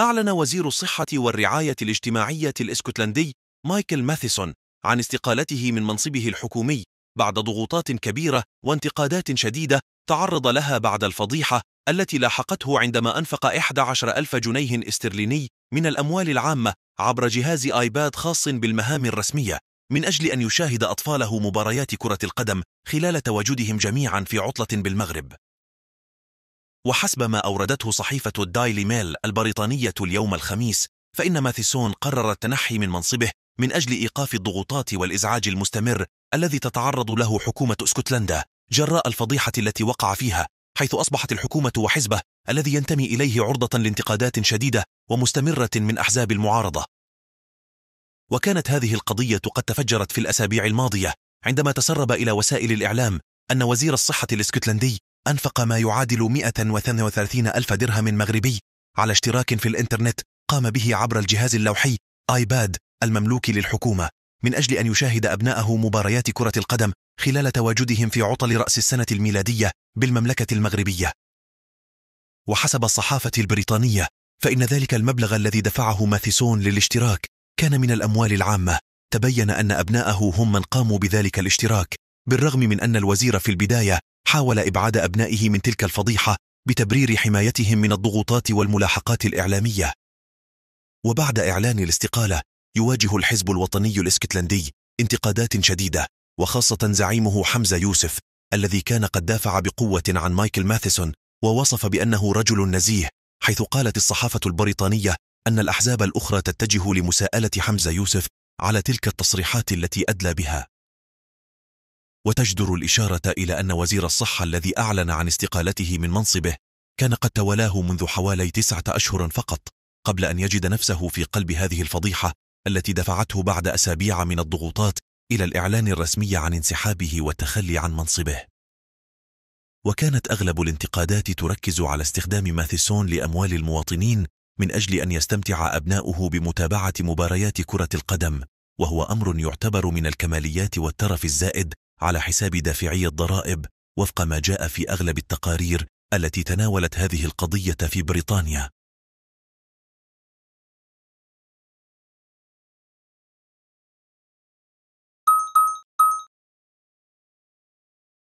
أعلن وزير الصحة والرعاية الاجتماعية الإسكتلندي مايكل ماثيسون عن استقالته من منصبه الحكومي بعد ضغوطات كبيرة وانتقادات شديدة تعرض لها بعد الفضيحة التي لاحقته عندما أنفق 11 ألف جنيه استرليني من الأموال العامة عبر جهاز آيباد خاص بالمهام الرسمية من أجل أن يشاهد أطفاله مباريات كرة القدم خلال تواجدهم جميعا في عطلة بالمغرب وحسب ما أوردته صحيفة الدايلي ميل البريطانية اليوم الخميس فإن ماثيسون قرر التنحي من منصبه من أجل إيقاف الضغوطات والإزعاج المستمر الذي تتعرض له حكومة اسكتلندا جراء الفضيحة التي وقع فيها حيث أصبحت الحكومة وحزبه الذي ينتمي إليه عرضة لانتقادات شديدة ومستمرة من أحزاب المعارضة وكانت هذه القضية قد تفجرت في الأسابيع الماضية عندما تسرب إلى وسائل الإعلام أن وزير الصحة الاسكتلندي أنفق ما يعادل 132 ألف درهم مغربي على اشتراك في الإنترنت قام به عبر الجهاز اللوحي آيباد المملوك للحكومة من أجل أن يشاهد أبناءه مباريات كرة القدم خلال تواجدهم في عطل رأس السنة الميلادية بالمملكة المغربية. وحسب الصحافة البريطانية فإن ذلك المبلغ الذي دفعه ماثيسون للاشتراك كان من الأموال العامة تبين أن أبناءه هم من قاموا بذلك الاشتراك بالرغم من أن الوزير في البداية حاول إبعاد أبنائه من تلك الفضيحة بتبرير حمايتهم من الضغوطات والملاحقات الإعلامية وبعد إعلان الاستقالة يواجه الحزب الوطني الاسكتلندي انتقادات شديدة وخاصة زعيمه حمزة يوسف الذي كان قد دافع بقوة عن مايكل ماثيسون ووصف بأنه رجل نزيه حيث قالت الصحافة البريطانية أن الأحزاب الأخرى تتجه لمساءلة حمزة يوسف على تلك التصريحات التي أدلى بها وتجدر الإشارة إلى أن وزير الصحة الذي أعلن عن استقالته من منصبه كان قد تولاه منذ حوالي تسعة أشهر فقط قبل أن يجد نفسه في قلب هذه الفضيحة التي دفعته بعد أسابيع من الضغوطات إلى الإعلان الرسمي عن انسحابه والتخلي عن منصبه وكانت أغلب الانتقادات تركز على استخدام ماثيسون لأموال المواطنين من أجل أن يستمتع أبناؤه بمتابعة مباريات كرة القدم وهو أمر يعتبر من الكماليات والترف الزائد على حساب دافعي الضرائب وفق ما جاء في أغلب التقارير التي تناولت هذه القضية في بريطانيا